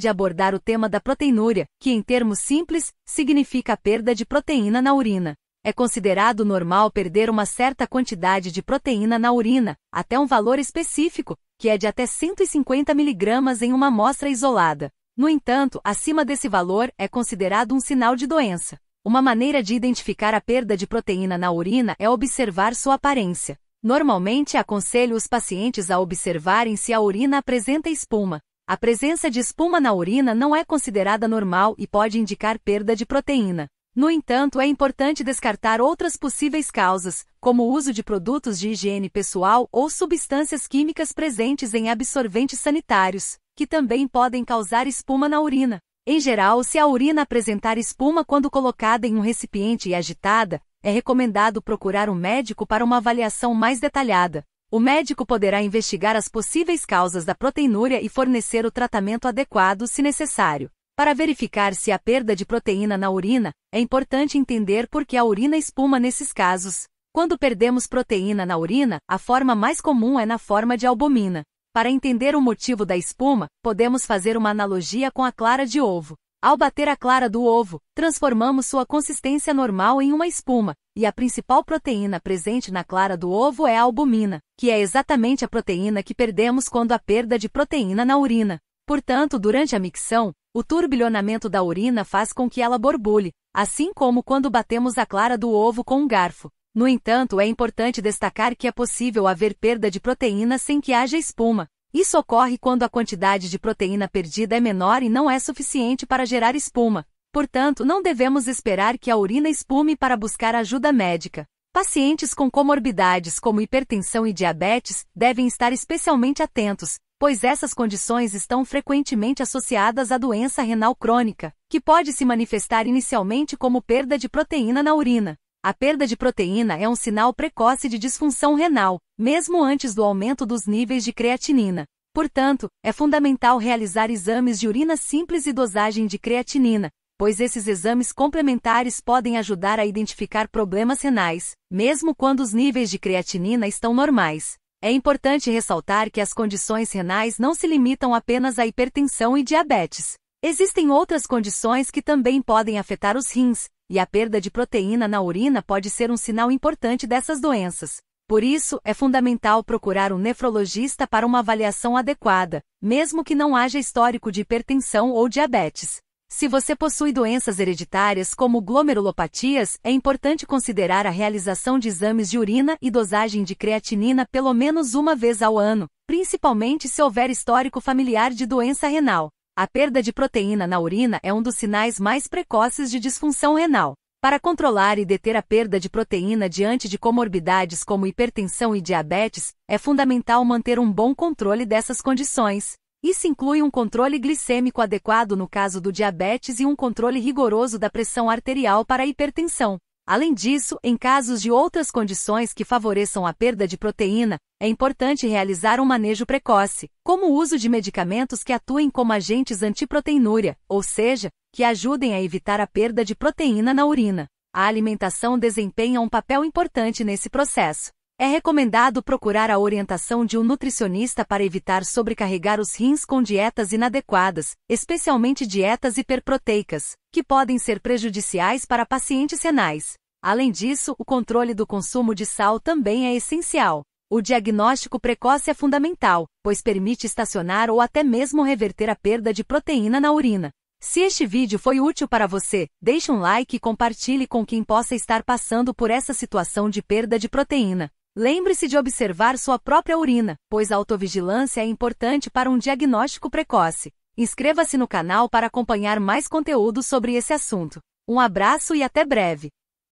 de abordar o tema da proteinúria, que em termos simples, significa a perda de proteína na urina. É considerado normal perder uma certa quantidade de proteína na urina, até um valor específico, que é de até 150 mg em uma amostra isolada. No entanto, acima desse valor é considerado um sinal de doença. Uma maneira de identificar a perda de proteína na urina é observar sua aparência. Normalmente aconselho os pacientes a observarem se a urina apresenta espuma, a presença de espuma na urina não é considerada normal e pode indicar perda de proteína. No entanto, é importante descartar outras possíveis causas, como o uso de produtos de higiene pessoal ou substâncias químicas presentes em absorventes sanitários, que também podem causar espuma na urina. Em geral, se a urina apresentar espuma quando colocada em um recipiente e agitada, é recomendado procurar um médico para uma avaliação mais detalhada. O médico poderá investigar as possíveis causas da proteinúria e fornecer o tratamento adequado se necessário. Para verificar se há perda de proteína na urina, é importante entender por que a urina espuma nesses casos. Quando perdemos proteína na urina, a forma mais comum é na forma de albumina. Para entender o motivo da espuma, podemos fazer uma analogia com a clara de ovo. Ao bater a clara do ovo, transformamos sua consistência normal em uma espuma, e a principal proteína presente na clara do ovo é a albumina, que é exatamente a proteína que perdemos quando há perda de proteína na urina. Portanto, durante a micção, o turbilhonamento da urina faz com que ela borbulhe, assim como quando batemos a clara do ovo com um garfo. No entanto, é importante destacar que é possível haver perda de proteína sem que haja espuma, isso ocorre quando a quantidade de proteína perdida é menor e não é suficiente para gerar espuma. Portanto, não devemos esperar que a urina espume para buscar ajuda médica. Pacientes com comorbidades como hipertensão e diabetes devem estar especialmente atentos, pois essas condições estão frequentemente associadas à doença renal crônica, que pode se manifestar inicialmente como perda de proteína na urina. A perda de proteína é um sinal precoce de disfunção renal, mesmo antes do aumento dos níveis de creatinina. Portanto, é fundamental realizar exames de urina simples e dosagem de creatinina, pois esses exames complementares podem ajudar a identificar problemas renais, mesmo quando os níveis de creatinina estão normais. É importante ressaltar que as condições renais não se limitam apenas à hipertensão e diabetes. Existem outras condições que também podem afetar os rins, e a perda de proteína na urina pode ser um sinal importante dessas doenças. Por isso, é fundamental procurar um nefrologista para uma avaliação adequada, mesmo que não haja histórico de hipertensão ou diabetes. Se você possui doenças hereditárias como glomerulopatias, é importante considerar a realização de exames de urina e dosagem de creatinina pelo menos uma vez ao ano, principalmente se houver histórico familiar de doença renal. A perda de proteína na urina é um dos sinais mais precoces de disfunção renal. Para controlar e deter a perda de proteína diante de comorbidades como hipertensão e diabetes, é fundamental manter um bom controle dessas condições. Isso inclui um controle glicêmico adequado no caso do diabetes e um controle rigoroso da pressão arterial para a hipertensão. Além disso, em casos de outras condições que favoreçam a perda de proteína, é importante realizar um manejo precoce, como o uso de medicamentos que atuem como agentes antiproteinúria, ou seja, que ajudem a evitar a perda de proteína na urina. A alimentação desempenha um papel importante nesse processo. É recomendado procurar a orientação de um nutricionista para evitar sobrecarregar os rins com dietas inadequadas, especialmente dietas hiperproteicas, que podem ser prejudiciais para pacientes renais. Além disso, o controle do consumo de sal também é essencial. O diagnóstico precoce é fundamental, pois permite estacionar ou até mesmo reverter a perda de proteína na urina. Se este vídeo foi útil para você, deixe um like e compartilhe com quem possa estar passando por essa situação de perda de proteína. Lembre-se de observar sua própria urina, pois a autovigilância é importante para um diagnóstico precoce. Inscreva-se no canal para acompanhar mais conteúdo sobre esse assunto. Um abraço e até breve!